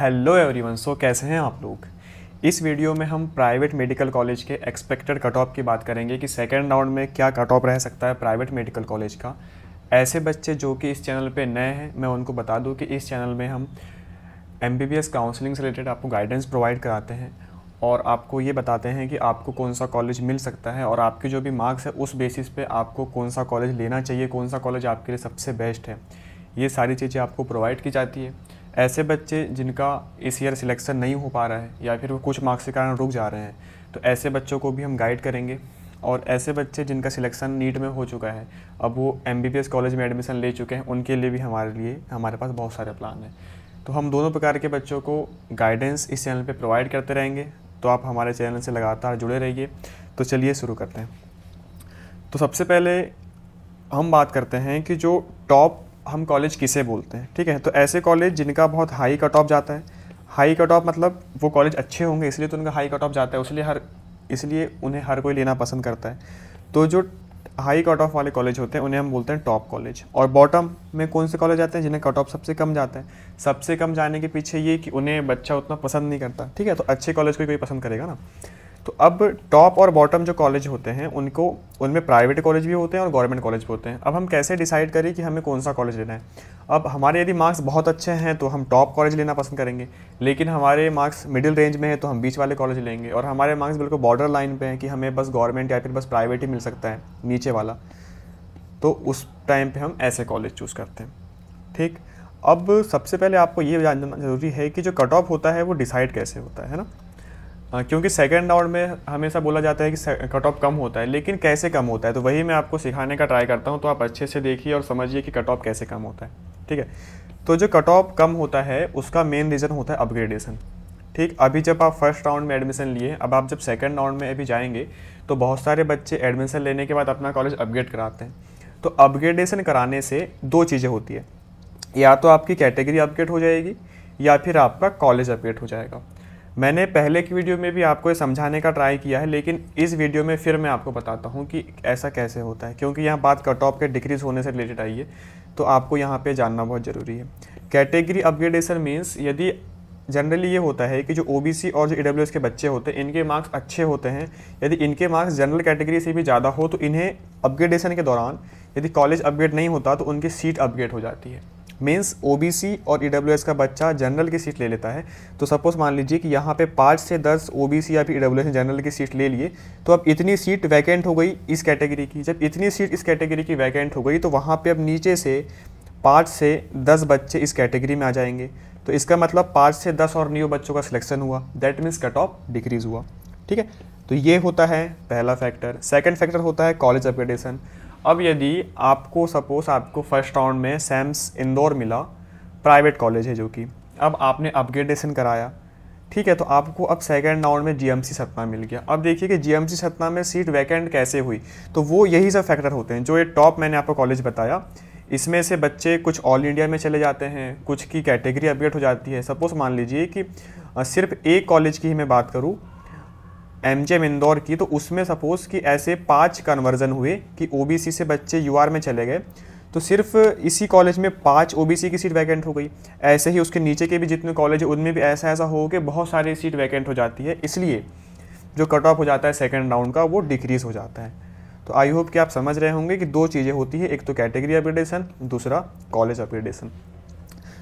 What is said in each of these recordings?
Hello everyone so कैसे हैं आप लोग इस वीडियो में हम प्राइवेट मेडिकल कॉलेज के एक्सपेक्टेड कट ऑफ की बात करेंगे कि सेकेंड राउंड में क्या कट ऑफ रह सकता है प्राइवेट मेडिकल कॉलेज का ऐसे बच्चे जो कि इस चैनल पे नए हैं मैं उनको बता दूं कि इस चैनल में हम एम बी काउंसलिंग से रिलेटेड आपको गाइडेंस प्रोवाइड कराते हैं और आपको ये बताते हैं कि आपको कौन सा कॉलेज मिल सकता है और आपके जो भी मार्क्स है उस बेसिस पे आपको कौन सा कॉलेज लेना चाहिए कौन सा कॉलेज आपके लिए सबसे बेस्ट है ये सारी चीज़ें आपको प्रोवाइड की जाती है ऐसे बच्चे जिनका इस ईयर सिलेक्शन नहीं हो पा रहा है या फिर वो कुछ मार्क्स के कारण रुक जा रहे हैं तो ऐसे बच्चों को भी हम गाइड करेंगे और ऐसे बच्चे जिनका सिलेक्शन नीट में हो चुका है अब वो एम कॉलेज में एडमिशन ले चुके हैं उनके लिए भी हमारे लिए हमारे पास बहुत सारे प्लान हैं तो हम दोनों प्रकार के बच्चों को गाइडेंस इस चैनल पर प्रोवाइड करते रहेंगे तो आप हमारे चैनल से लगातार जुड़े रहिए तो चलिए शुरू करते हैं तो सबसे पहले हम बात करते हैं कि जो टॉप हम कॉलेज किसे बोलते हैं ठीक है तो ऐसे कॉलेज जिनका बहुत हाई कट ऑफ जाता है हाई कट ऑफ मतलब वो कॉलेज अच्छे होंगे इसलिए तो उनका हाई कट ऑफ जाता है इसलिए हर इसलिए उन्हें हर कोई लेना पसंद करता है तो जो हाई कट ऑफ वाले कॉलेज होते हैं उन्हें हम बोलते हैं टॉप कॉलेज और बॉटम में कौन से कॉलेज आते हैं जिन्हें कट ऑफ सबसे कम जाता है सबसे कम जाने के पीछे ये कि उन्हें बच्चा उतना पसंद नहीं करता ठीक है तो अच्छे कॉलेज को कोई पसंद करेगा ना तो अब टॉप और बॉटम जो कॉलेज होते हैं उनको उनमें प्राइवेट कॉलेज भी होते हैं और गवर्नमेंट कॉलेज भी होते हैं अब हम कैसे डिसाइड करें कि हमें कौन सा कॉलेज लेना है अब हमारे यदि मार्क्स बहुत अच्छे हैं तो हम टॉप कॉलेज लेना पसंद करेंगे लेकिन हमारे मार्क्स मिडिल रेंज में है तो हम बीच वाले कॉलेज लेंगे और हमारे मार्क्स बिल्कुल बॉर्डर लाइन पर हैं कि हमें बस गवर्नमेंट या फिर बस प्राइवेट ही मिल सकता है नीचे वाला तो उस टाइम पर हम ऐसे कॉलेज चूज़ करते हैं ठीक अब सबसे पहले आपको ये जानना जरूरी है कि जो कट ऑफ होता है वो डिसाइड कैसे होता है ना हाँ, क्योंकि सेकेंड राउंड में हमेशा बोला जाता है कि कट ऑफ कम होता है लेकिन कैसे कम होता है तो वही मैं आपको सिखाने का ट्राई करता हूँ तो आप अच्छे से देखिए और समझिए कि कट ऑफ कैसे कम होता है ठीक है तो जो कट ऑफ कम होता है उसका मेन रीज़न होता है अपग्रेडेशन ठीक अभी जब आप फर्स्ट राउंड में एडमिशन लिए अब आप जब सेकेंड राउंड में अभी जाएंगे तो बहुत सारे बच्चे एडमिशन लेने के बाद अपना कॉलेज अपग्रेड कराते हैं तो अपग्रेडेशन कराने से दो चीज़ें होती है या तो आपकी कैटेगरी अपग्रेड हो जाएगी या फिर आपका कॉलेज अपग्रेड हो जाएगा मैंने पहले की वीडियो में भी आपको ये समझाने का ट्राई किया है लेकिन इस वीडियो में फिर मैं आपको बताता हूँ कि ऐसा कैसे होता है क्योंकि यहाँ बात कट ऑफ के डिक्रीज़ होने से रिलेटेड आई है तो आपको यहाँ पे जानना बहुत ज़रूरी है कैटेगरी अपग्रेडेशन मीन्स यदि जनरली ये होता है कि जो ओ और जो ई के बच्चे होते हैं इनके मार्क्स अच्छे होते हैं यदि इनके मार्क्स जनरल कैटेगरी से भी ज़्यादा हो तो इन्हें अपग्रेडेशन के दौरान यदि कॉलेज अपग्रेड नहीं होता तो उनकी सीट अपग्रेड हो जाती है मेंस ओबीसी और ईडब्ल्यूएस e का बच्चा जनरल की सीट ले लेता है तो सपोज़ मान लीजिए कि यहाँ पे पाँच से दस ओबीसी या फिर ईडब्ल्यूएस e जनरल की सीट ले लिए तो अब इतनी सीट वैकेंट हो गई इस कैटेगरी की जब इतनी सीट इस कैटेगरी की वैकेंट हो गई तो वहाँ पर अब नीचे से पाँच से दस बच्चे इस कैटेगरी में आ जाएंगे तो इसका मतलब पाँच से दस और न्यू बच्चों का सिलेक्शन हुआ that means cut off decrease हुआ ठीक है तो ये होता है पहला फैक्टर सेकंड फैक्टर होता है कॉलेज अपग्रेडेशन अब यदि आपको सपोज़ आपको फर्स्ट राउंड में सैम्स इंदौर मिला प्राइवेट कॉलेज है जो कि अब आपने अपग्रेडेशन कराया ठीक है तो आपको अब सेकेंड राउंड में जीएमसी सतना मिल गया अब देखिए कि जीएमसी सतना में सीट वैकेंट कैसे हुई तो वो यही सब फैक्टर होते हैं जो ये टॉप मैंने आपको कॉलेज बताया इसमें से बच्चे कुछ ऑल इंडिया में चले जाते हैं कुछ की कैटेगरी अपग्रेड हो जाती है सपोज़ मान लीजिए कि सिर्फ एक कॉलेज की ही मैं बात करूँ एम जे इंदौर की तो उसमें सपोज़ कि ऐसे पाँच कन्वर्जन हुए कि ओ से बच्चे यू में चले गए तो सिर्फ इसी कॉलेज में पाँच ओ की सीट वैकेंट हो गई ऐसे ही उसके नीचे के भी जितने कॉलेज हैं उनमें भी ऐसा ऐसा हो कि बहुत सारी सीट वैकेंट हो जाती है इसलिए जो कट ऑफ हो जाता है सेकेंड राउंड का वो डिक्रीज़ हो जाता है तो आई होप कि आप समझ रहे होंगे कि दो चीज़ें होती है एक तो कैटेगरी अपग्रेडेशन दूसरा कॉलेज अपग्रेडेशन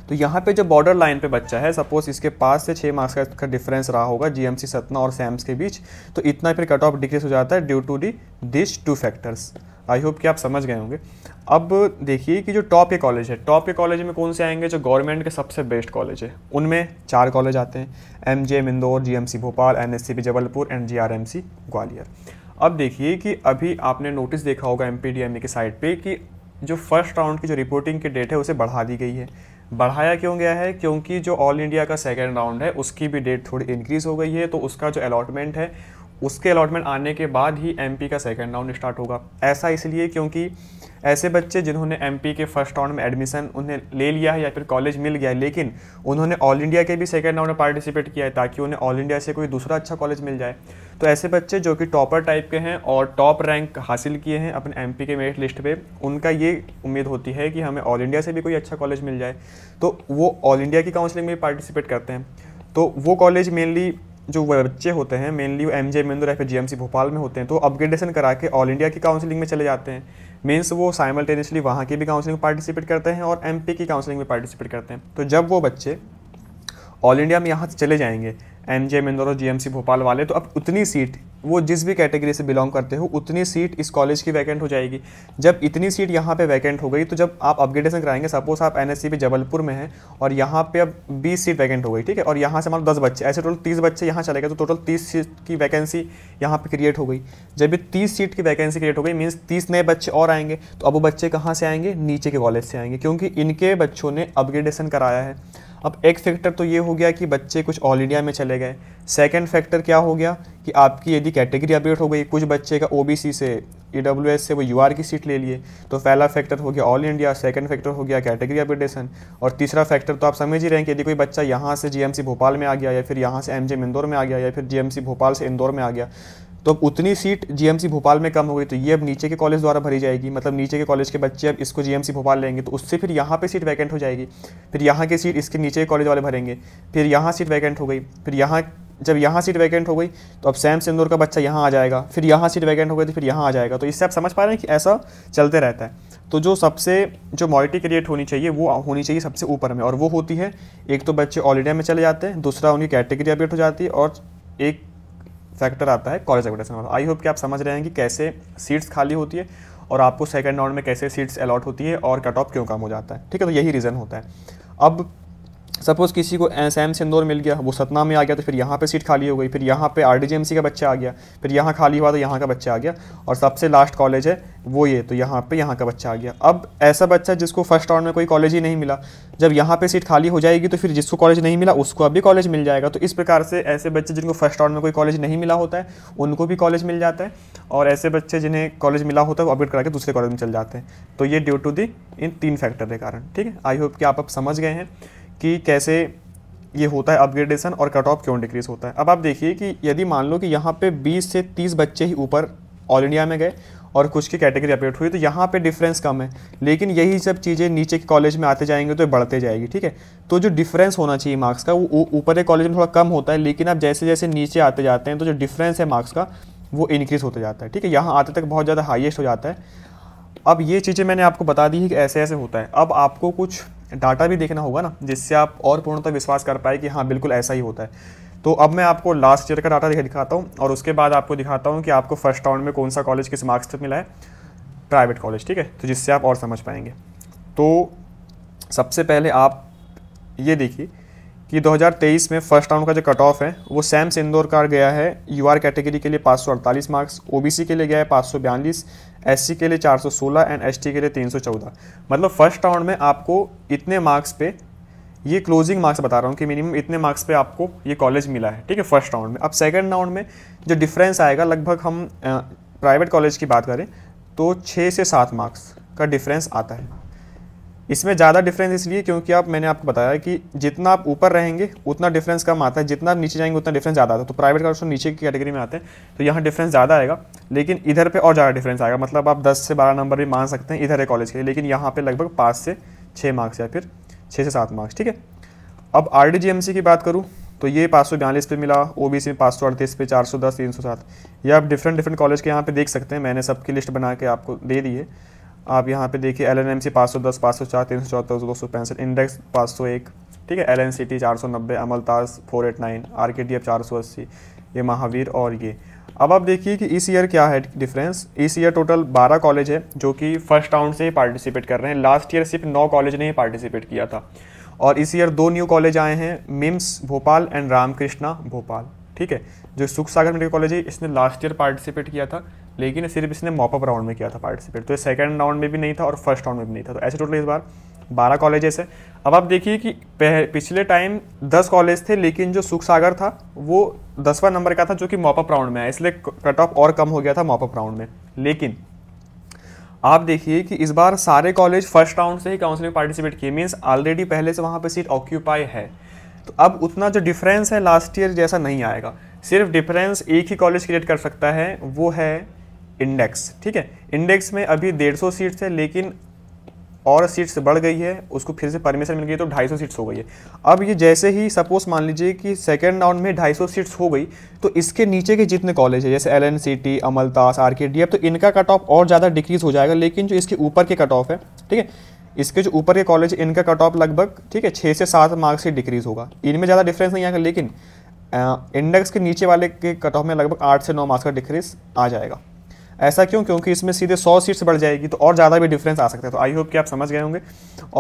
तो यहाँ पे जो बॉर्डर लाइन पे बच्चा है सपोज इसके पास से छः मार्क्स का डिफरेंस रहा होगा जीएमसी सतना और सैम्स के बीच तो इतना फिर कट ऑफ डिक्रीज हो जाता है due to the this two factors I hope कि आप समझ गए होंगे अब देखिए कि जो टॉप के कॉलेज है टॉप के कॉलेज में कौन से आएंगे जो गवर्नमेंट के सबसे बेस्ट कॉलेज है उनमें चार कॉलेज आते हैं M J M Indore G M C Bhopal N S C P Jabalpur and G R M C Gwalior अब देखिए कि अभी आपने नोटिस देखा होगा M P D M E की साइट पर कि जो फर्स्ट राउंड की जो रिपोर्टिंग की डेट है उसे बढ़ा दी गई है बढ़ाया क्यों गया है क्योंकि जो ऑल इंडिया का सेकेंड राउंड है उसकी भी डेट थोड़ी इंक्रीज़ हो गई है तो उसका जो अलॉटमेंट है उसके अलॉटमेंट आने के बाद ही एम का सेकेंड राउंड स्टार्ट होगा ऐसा इसलिए क्योंकि ऐसे बच्चे जिन्होंने एम के फर्स्ट राउंड में एडमिशन उन्हें ले लिया है या फिर कॉलेज मिल गया है लेकिन उन्होंने ऑल इंडिया के भी सेकेंड राउंड में पार्टिसिपेट किया है ताकि उन्हें ऑल इंडिया से कोई दूसरा अच्छा कॉलेज मिल जाए तो ऐसे बच्चे जो कि टॉपर टाइप के हैं और टॉप रैंक हासिल किए हैं अपने एम के मेरिट लिस्ट पर उनका ये उम्मीद होती है कि हमें ऑल इंडिया से भी कोई अच्छा कॉलेज मिल जाए तो वो ऑल इंडिया की काउंसलिंग में पार्टिसिपेट करते हैं तो वो कॉलेज मेनली जो बच्चे होते हैं मेनली वो एम जे मेंदर या फिर जी भोपाल में होते हैं तो अपग्रेडेशन करा के ऑल इंडिया की काउंसलिंग में चले जाते हैं मीन्स वो साइमल्टेनियसली वहाँ की भी काउंसलिंग में पार्टिसिपेट करते हैं और एम की काउंसलिंग में पार्टिसिपेट करते हैं तो जब वो बच्चे ऑल इंडिया में यहाँ से चले जाएंगे N J M Indore GMC Bhopal वाले तो अब उतनी सीट वो जिस भी कैटेगरी से बिलोंग करते हो उतनी सीट इस कॉलेज की वैकेंट हो जाएगी जब इतनी सीट यहाँ पे वैकेंट हो गई तो जब आप अपग्रेडेशन कराएंगे सपोज आप एन एस जबलपुर में हैं और यहाँ पे अब बीस सीट वैकेंट हो गई ठीक है और यहाँ से मान लो दस बच्चे ऐसे टोटल तीस बच्चे यहाँ चले गए तो टोटल तीस सीट की वैकेंसी यहाँ पर क्रिएट हो गई जब भी तीस सीट की वैकेंसी क्रिएट हो गई मीन्स तीस नए बच्चे और आएंगे तो अब वो बच्चे कहाँ से आएंगे नीचे के कॉलेज से आएंगे क्योंकि इनके बच्चों ने अपग्रेडेशन कराया है अब एक फैक्टर तो ये हो गया कि बच्चे कुछ ऑल इंडिया में चले गए सेकंड फैक्टर क्या हो गया कि आपकी यदि कैटेगरी अपडेट हो गई कुछ बच्चे का ओबीसी से ई से वो यू की सीट ले लिए तो पहला फैक्टर हो गया ऑल इंडिया सेकंड फैक्टर हो गया कैटेगरी अपडेशन और तीसरा फैक्टर तो आप समझ ही रहे हैं कि यदि कोई बच्चा यहाँ से जी भोपाल में आ गया या फिर यहाँ से एम इंदौर में आ गया या फिर जी भोपाल से इंदौर में आ गया तो अब उतनी सीट जीएमसी भोपाल में कम हो गई तो ये अब नीचे के कॉलेज द्वारा भरी जाएगी मतलब नीचे के कॉलेज के बच्चे अब इसको जीएमसी भोपाल लेंगे तो उससे फिर यहाँ पे सीट वैकेंट हो जाएगी फिर यहाँ की सीट इसके नीचे के कॉलेज वाले भरेंगे फिर यहाँ सीट वैकेंट हो गई फिर यहाँ जब यहाँ सीट वैकेंट हो गई तो अब सैम सिंदूर का बच्चा यहाँ आ जाएगा फिर यहाँ सीट वैकेंट हो गई तो फिर यहाँ आ जाएगा तो इससे आप समझ पा रहे हैं कि ऐसा चलते रहता है तो जो सबसे जो मॉरिटी क्रिएट होनी चाहिए वो होनी चाहिए सबसे ऊपर में और वो होती है एक तो बच्चे ऑल इंडिया में चले जाते हैं दूसरा उनकी कैटेगरी अपडेट हो जाती है और एक फैक्टर आता है कॉलेज एक्विटेशन वाला आई होप कि आप समझ रहे हैं कि कैसे सीट्स खाली होती है और आपको सेकेंड राउंड में कैसे सीट्स अलॉट होती है और कट ऑफ क्यों कम हो जाता है ठीक है तो यही रीज़न होता है अब सपोज़ किसी को एस से सिंदौर मिल गया वो सतना में आ गया तो फिर यहाँ पे सीट खाली हो गई फिर यहाँ पे आर का बच्चा आ गया फिर यहाँ खाली हुआ तो यहाँ का बच्चा आ गया और सबसे लास्ट कॉलेज है वो ये तो यहाँ पे यहाँ का बच्चा आ गया अब ऐसा बच्चा जिसको फर्स्ट राउंड में कोई कॉलेज ही नहीं मिला जब यहाँ पर सीट खाली हो जाएगी तो फिर जिसको कॉलेज नहीं मिला उसको अभी कॉलेज मिल जाएगा तो इस प्रकार से ऐसे बच्चे जिनको फर्स्ट राउंड में कोई कॉलेज नहीं मिला होता है उनको भी कॉलेज मिल जाता है और ऐसे बच्चे जिन्हें कॉलेज मिला होता है वो अपडेट करा के दूसरे कॉलेज में चल जाते हैं तो ये ड्यू टू दी इन तीन फैक्टर के कारण ठीक है आई होप कि आप अब समझ गए हैं कि कैसे ये होता है अपग्रेडेशन और कट ऑफ क्यों डिक्रीज़ होता है अब आप देखिए कि यदि मान लो कि यहाँ पे 20 से 30 बच्चे ही ऊपर ऑल इंडिया में गए और कुछ की कैटेगरी अपडेट हुई तो यहाँ पे डिफरेंस कम है लेकिन यही सब चीज़ें नीचे के कॉलेज में आते जाएंगे तो बढ़ते जाएगी ठीक है तो जो डिफरेंस होना चाहिए मार्क्स का वो ऊपर के कॉलेज में थोड़ा कम होता है लेकिन आप जैसे जैसे नीचे आते जाते हैं तो जो डिफरेंस है मार्क्स का वो इनक्रीज़ होता जाता है ठीक है यहाँ आते तक बहुत ज़्यादा हाइएस्ट हो जाता है अब ये चीज़ें मैंने आपको बता दी है कि ऐसे ऐसे होता है अब आपको कुछ डाटा भी देखना होगा ना जिससे आप और पूर्णतः विश्वास कर पाए कि हाँ बिल्कुल ऐसा ही होता है तो अब मैं आपको लास्ट ईयर का डाटा दिखाता हूँ और उसके बाद आपको दिखाता हूँ कि आपको फर्स्ट राउंड में कौन सा कॉलेज किस मार्क्स पर मिला है प्राइवेट कॉलेज ठीक है तो जिससे आप और समझ पाएंगे तो सबसे पहले आप ये देखिए कि 2023 में फर्स्ट राउंड का जो कट ऑफ है वो सैम इंदौर का गया है यूआर कैटेगरी के लिए 548 मार्क्स ओबीसी के लिए गया है पाँच सौ बयालीस एससी के लिए 416 एंड एसटी के लिए 314 मतलब फर्स्ट राउंड में आपको इतने मार्क्स पे ये क्लोजिंग मार्क्स बता रहा हूँ कि मिनिमम इतने मार्क्स पे आपको ये कॉलेज मिला है ठीक है फर्स्ट राउंड में अब सेकेंड राउंड में जो डिफरेंस आएगा लगभग हम प्राइवेट कॉलेज की बात करें तो छः से सात मार्क्स का डिफरेंस आता है इसमें ज़्यादा डिफरेंस इसलिए क्योंकि आप मैंने आपको बताया कि जितना आप ऊपर रहेंगे उतना डिफरेंस कम आता है जितना आप नीचे जाएंगे उतना डिफरेंस ज़्यादा आता है तो प्राइवेट कॉलेज तो नीचे की कैटेगरी में आते हैं तो यहाँ डिफरेंस ज़्यादा आएगा लेकिन इधर पे और ज़्यादा डिफरेंस आएगा मतलब आप दस से बारह नंबर भी मान सकते हैं इधर है कॉलेज के लिए लेकिन यहाँ पर लगभग पाँच से छः मार्क्स या फिर छः से सात मार्क्स ठीक है अब आर की बात करूँ तो ये पाँच सौ बयालीस पे मिला ओ बी सी में पाँच सौ अड़तीस पे चार सौ दस तीन सौ सात ये आप डिफरेंट डिफरेंट कॉलेज के यहाँ पे देख सकते हैं मैंने सबकी लिस्ट बना के आपको दे दी है आप यहाँ पे देखिए एल एन एम सी पाँच सौ दस पाँच सौ चार तीन सौ चौहत्तर दो सौ पैंसठ इंडेक्स पाँच सौ एक ठीक है एल एन सी टी चार सौ नब्बे Amaltas four eight nine R K D F चार सौ अस्सी ये महावीर और ये अब आप देखिए कि इस ईयर क्या है डिफरेंस इस ईयर टोटल बारह कॉलेज है जो कि फर्स्ट राउंड से ही पार्टिसिपेट कर रहे हैं लास्ट ईयर सिर्फ नौ कॉलेज ने ही पार्टिसिपेट किया था और इस ईयर दो न्यू कॉलेज आए हैं मिम्स भोपाल एंड रामकृष्णा भोपाल ठीक है जो सुख सागर मेडिकल कॉलेज है इसने लास्ट ईयर पार्टिसिपेट किया था लेकिन सिर्फ इसने मॉपअप राउंड में किया था पार्टिसिपेट तो सेकंड राउंड में भी नहीं था और फर्स्ट राउंड में भी नहीं था तो ऐसे टोटल इस बार बारह कॉलेजेस है अब आप देखिए कि पिछले टाइम दस कॉलेज थे लेकिन जो सुख सागर था वो दसवां नंबर का था जो कि मॉपअप राउंड में आया इसलिए कट ऑफ और कम हो गया था मॉपअप राउंड में लेकिन आप देखिए कि इस बार सारे कॉलेज फर्स्ट राउंड से ही काउंसिल में पार्टिसिपेट किए मीन्स ऑलरेडी पहले से वहाँ पर सीट ऑक्यूपाई है तो अब उतना जो डिफरेंस है लास्ट ईयर जैसा नहीं आएगा सिर्फ डिफरेंस एक ही कॉलेज क्रिएट कर सकता है वो है इंडेक्स ठीक है इंडेक्स में अभी डेढ़ सौ सीट्स है लेकिन और सीट्स बढ़ गई है उसको फिर से परमिशन मिल गई तो 250 सीट्स हो गई है अब ये जैसे ही सपोज मान लीजिए कि सेकेंड राउंड में 250 सीट्स हो गई तो इसके नीचे के जितने कॉलेज है जैसे L N C T Amaltas R K D F तो इनका कट ऑफ और ज़्यादा डिक्रीज़ हो जाएगा लेकिन जो इसके ऊपर के कट ऑफ है ठीक है इसके जो ऊपर के कॉलेज इनका कट ऑफ लगभग ठीक है छः से सात मार्क्स ही डिक्रीज़ होगा इनमें ज़्यादा डिफरेंस नहीं आएगा लेकिन इंडेक्स के नीचे वाले के कट ऑफ में लगभग आठ से नौ मार्क्स का डिक्रीज आ जाएगा ऐसा क्यों क्योंकि इसमें सीधे सौ सीट्स बढ़ जाएगी तो और ज़्यादा भी डिफरेंस आ सकता है तो आई होप कि आप समझ गए होंगे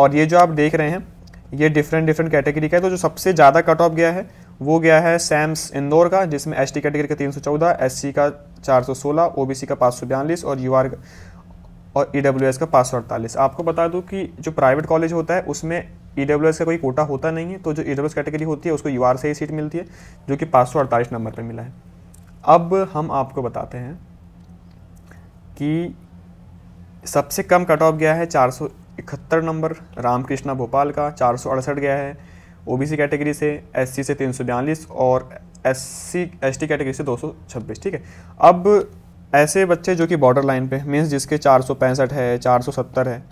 और ये जो आप देख रहे हैं ये डिफरेंट डिफरेंट कैटेगरी का है तो जो सबसे ज़्यादा कट ऑफ गया है वो गया है सैम्स इंदौर का जिसमें एस कैटेगरी का तीन सौ चौदह एस का चार सौ सोलह ओ बी सी का पाँच सौ बयालीस और यू आर और ई e का पाँच सौ अड़तालीस आपको बता दूँ कि जो प्राइवेट कॉलेज होता है उसमें ई e का कोई कोटा होता नहीं है तो जो ई e कैटेगरी होती है उसको यू से ही सीट मिलती है जो कि पाँच नंबर पर मिला है अब हम आपको बताते हैं कि सबसे कम कट ऑफ गया है चार इकहत्तर नंबर रामकृष्णा भोपाल का चार सौ अड़सठ गया है ओबीसी कैटेगरी से एससी से तीन और S C S T category से दो सौ छब्बीस ठीक है अब ऐसे बच्चे जो कि बॉर्डर लाइन पे मीन्स जिसके चार सौ पैंसठ है चार सौ सत्तर है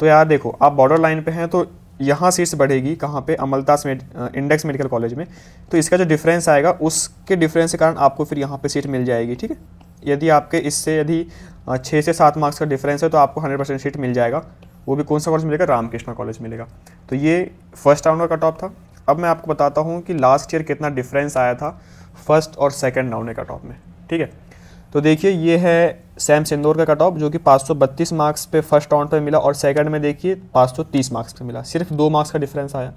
तो यार देखो आप बॉर्डर लाइन पे हैं तो यहाँ सीट्स बढ़ेगी कहाँ पे Amaltas med index medical college में तो इसका जो डिफरेंस आएगा उसके डिफरेंस के कारण आपको फिर यहाँ पे सीट मिल जाएगी ठीक है यदि आपके इससे यदि छः से सात मार्क्स का डिफरेंस है तो आपको हंड्रेड परसेंट सीट मिल जाएगा वो भी कौन सा कॉलेज मिलेगा रामकृष्णा कॉलेज मिलेगा तो ये फर्स्ट राउंड का टॉप था अब मैं आपको बताता हूँ कि लास्ट ईयर कितना डिफरेंस आया था फर्स्ट और सेकेंड राउंड का टॉप में ठीक है तो देखिए ये है सैम सिंदौर का कट ऑफ जो कि 532 मार्क्स पे फर्स्ट राउंड पे मिला और सेकंड में देखिए 530 मार्क्स पे मिला सिर्फ दो मार्क्स का डिफरेंस आया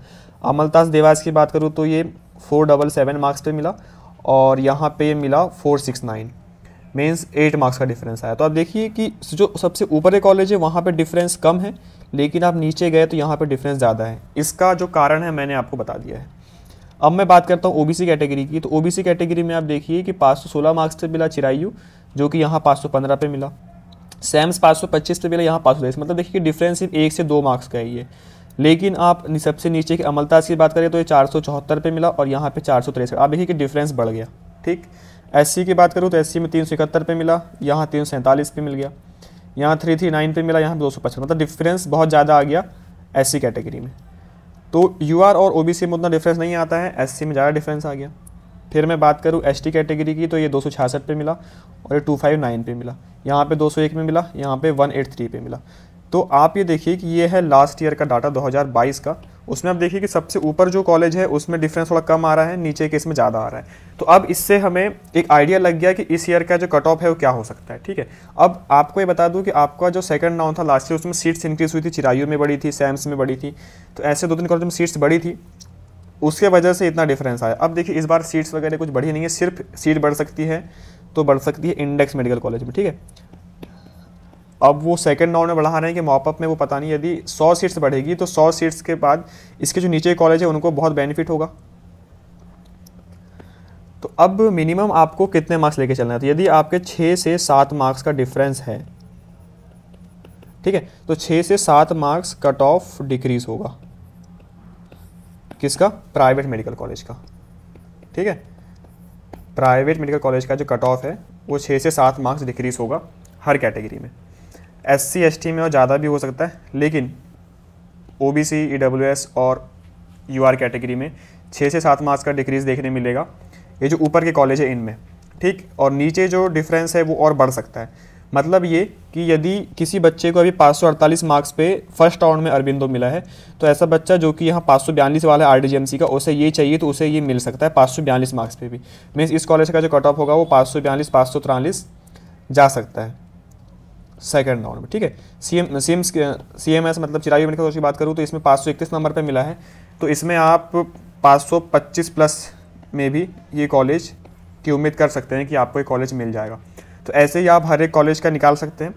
अमलतास देवास की बात करूँ तो ये फोर डबल सेवन मार्क्स पे मिला और यहाँ पे मिला four six nine mains eight marks का डिफरेंस आया तो आप देखिए कि जो सबसे ऊपर कॉलेज है वहाँ पर डिफरेंस कम है लेकिन आप नीचे गए तो यहाँ पर डिफरेंस ज़्यादा है इसका जो कारण है मैंने आपको बता दिया है अब मैं बात करता हूँ ओबीसी कैटेगरी की तो ओबीसी कैटेगरी में आप देखिए कि 516 मार्क्स पे मिला चिरायू जो कि यहाँ 515 पे मिला सैम्स 525 पे मिला यहाँ पाँच मतलब देखिए डिफरेंस सिर्फ एक से दो मार्क्स का ही है लेकिन आप सबसे नीचे की अमलताज की बात करें तो ये चार पे मिला और यहाँ पे चार आप देखिए कि डिफरेंस बढ़ गया ठीक एस की बात करूँ तो एस में तीन पर मिला यहाँ तीन पर मिल गया यहाँ थ्री थ्री नाइन पे मिला यहाँ दो सौ पचपन मतलब डिफरेंस बहुत ज़्यादा आ गया एस कैटेगरी में तो यू और ओ में उतना डिफरेंस नहीं आता है एस में ज़्यादा डिफरेंस आ गया फिर मैं बात करूँ एस कैटेगरी की तो ये दो सौ छियासठ पर मिला और ये टू फाइव नाइन पर मिला यहाँ पे 201 में मिला यहाँ पे 183 पे मिला तो आप ये देखिए कि ये है लास्ट ईयर का डाटा 2022 का उसमें आप देखिए कि सबसे ऊपर जो कॉलेज है उसमें डिफरेंस थोड़ा कम आ रहा है नीचे के इसमें ज़्यादा आ रहा है तो अब इससे हमें एक आइडिया लग गया कि इस ईयर का जो कट ऑफ है वो क्या हो सकता है ठीक है अब आपको ये बता दूं कि आपका जो सेकंड नाउन था लास्ट ईयर उसमें सीट्स इंक्रीज़ हुई थी चिरायू में बड़ी थी सैम्स में बड़ी थी तो ऐसे दो तीन कॉलेज में सीट्स बढ़ी थी उसके वजह से इतना डिफरेंस आया अब देखिए इस बार सीट्स वगैरह कुछ बढ़ी नहीं है सिर्फ सीट बढ़ सकती है तो बढ़ सकती है इंडेक्स मेडिकल कॉलेज में ठीक है अब वो सेकंड राउंड में बढ़ा रहे हैं कि मॉपअप में वो पता नहीं यदि 100 सीट्स बढ़ेगी तो 100 सीट्स के बाद इसके जो नीचे कॉलेज है उनको बहुत बेनिफिट होगा तो अब मिनिमम आपको कितने मार्क्स लेके चलना है तो यदि आपके छः से सात मार्क्स का डिफरेंस है ठीक है तो छः से सात मार्क्स कट ऑफ डिक्रीज होगा किसका प्राइवेट मेडिकल कॉलेज का ठीक है प्राइवेट मेडिकल कॉलेज का जो कट ऑफ है वो छः से सात मार्क्स डिक्रीज होगा हर कैटेगरी में एस सी एस टी में और ज़्यादा भी हो सकता है लेकिन O B C E W S और यू आर कैटेगरी में छः से सात मार्क्स का डिक्रीज़ देखने मिलेगा ये जो ऊपर के कॉलेज है इनमें ठीक और नीचे जो डिफरेंस है वो और बढ़ सकता है मतलब ये कि यदि किसी बच्चे को अभी 548 मार्क्स पे फर्स्ट राउंड में अरबिंदो मिला है तो ऐसा बच्चा जो कि यहाँ पाँच वाला है आर का उसे ये चाहिए तो उसे ये मिल सकता है पाँच मार्क्स पे भी मीन्स इस कॉलेज का जो कट ऑफ होगा वो पाँच सौ जा सकता है सेकंड राउंड में ठीक है C M C M C M S मतलब चिरायु मेडिकल कॉलेज की बात करूँ तो इसमें पाँच सौ इकतीस नंबर पर मिला है तो इसमें आप पाँच सौ पच्चीस प्लस में भी ये कॉलेज की उम्मीद कर सकते हैं कि आपको ये कॉलेज मिल जाएगा तो ऐसे ही आप हर एक कॉलेज का निकाल सकते हैं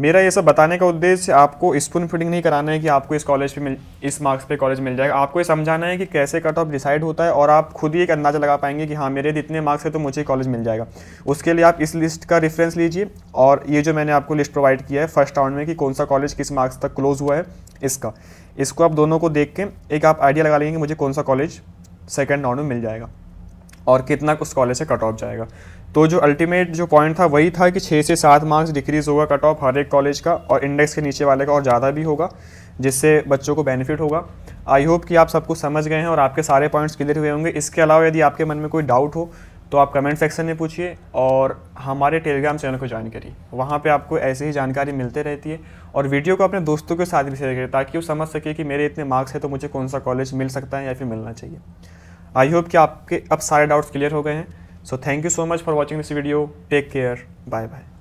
मेरा ये सब बताने का उद्देश्य आपको स्पून फीडिंग नहीं कराना है कि आपको इस कॉलेज पे मिल इस मार्क्स पे कॉलेज मिल जाएगा आपको ये समझाना है कि कैसे कट ऑफ डिसाइड होता है और आप खुद ही एक अंदाज़ा लगा पाएंगे कि हाँ मेरे इतने मार्क्स है तो मुझे कॉलेज मिल जाएगा उसके लिए आप इस लिस्ट का रेफरेंस लीजिए और ये जो मैंने आपको लिस्ट प्रोवाइड किया है फर्स्ट राउंड में कि कौन सा कॉलेज किस मार्क्स तक क्लोज हुआ है इसका इसको आप दोनों को देख के एक आप आइडिया लगा लेंगे मुझे कौन सा कॉलेज सेकेंड राउंड में मिल जाएगा और कितना उस कॉलेज से कट ऑफ जाएगा तो जो अल्टीमेट जो पॉइंट था वही था कि छः से सात मार्क्स डिक्रीज़ होगा कट ऑफ हर एक कॉलेज का और इंडेक्स के नीचे वाले का और ज़्यादा भी होगा जिससे बच्चों को बेनिफिट होगा आई होप कि आप सबको समझ गए हैं और आपके सारे पॉइंट्स क्लियर हुए होंगे इसके अलावा यदि आपके मन में कोई डाउट हो तो आप कमेंट सेक्शन में पूछिए और हमारे टेलीग्राम चैनल को ज्वाइन करिए वहाँ पे आपको ऐसे ही जानकारी मिलते रहती है और वीडियो को अपने दोस्तों के साथ भी शेयर करिए ताकि वो समझ सके कि मेरे इतने मार्क्स हैं तो मुझे कौन सा कॉलेज मिल सकता है या फिर मिलना चाहिए आई होप कि आपके अब सारे डाउट्स क्लियर हो गए हैं So thank you so much for watching this video. Take care. Bye bye.